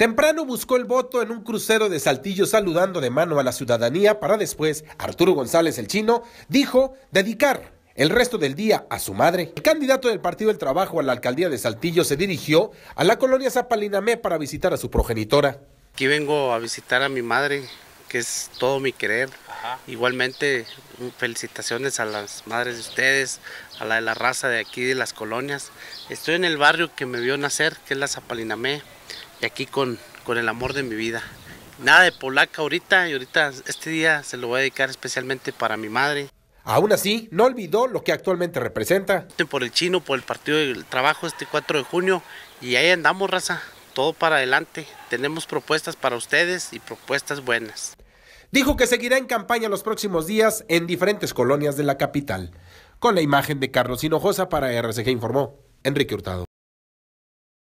Temprano buscó el voto en un crucero de Saltillo saludando de mano a la ciudadanía para después, Arturo González el chino, dijo dedicar el resto del día a su madre. El candidato del Partido del Trabajo a la alcaldía de Saltillo se dirigió a la colonia Zapalinamé para visitar a su progenitora. Aquí vengo a visitar a mi madre, que es todo mi querer. Igualmente, felicitaciones a las madres de ustedes, a la de la raza de aquí, de las colonias. Estoy en el barrio que me vio nacer, que es la Zapalinamé y aquí con, con el amor de mi vida. Nada de polaca ahorita y ahorita este día se lo voy a dedicar especialmente para mi madre. Aún así, no olvidó lo que actualmente representa. Por el chino, por el Partido del Trabajo este 4 de junio y ahí andamos, raza, todo para adelante. Tenemos propuestas para ustedes y propuestas buenas. Dijo que seguirá en campaña los próximos días en diferentes colonias de la capital. Con la imagen de Carlos Hinojosa para RCG informó Enrique Hurtado.